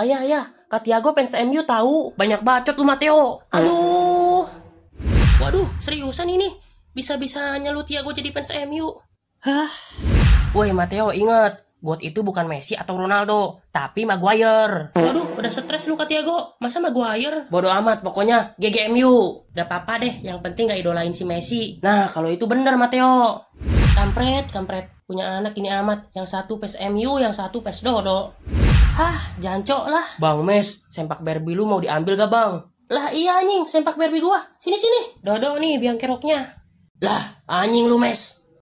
Ayah, ayah, iya. Kak Tiago fans MU tahu. Banyak bacot lu Mateo. Aduh. Waduh, seriusan ini? bisa bisa lu Tiago jadi fans MU. Hah? Woi Mateo, inget, Buat itu bukan Messi atau Ronaldo, tapi Maguire. Waduh, udah stres lu Kak Tiago. Masa Maguire? Bodoh amat, pokoknya GGMU. Gak apa-apa deh, yang penting gak idolain si Messi. Nah, kalau itu bener Mateo. Kampret, kampret. Punya anak ini amat. Yang satu pes yang satu pes Dodo. Hah, jancok lah. Bang Mes, sempak Barbie lu mau diambil gak bang? Lah iya anjing, sempak Barbie gua. Sini sini. Dodo nih biang keroknya. Lah, anjing lu Mes.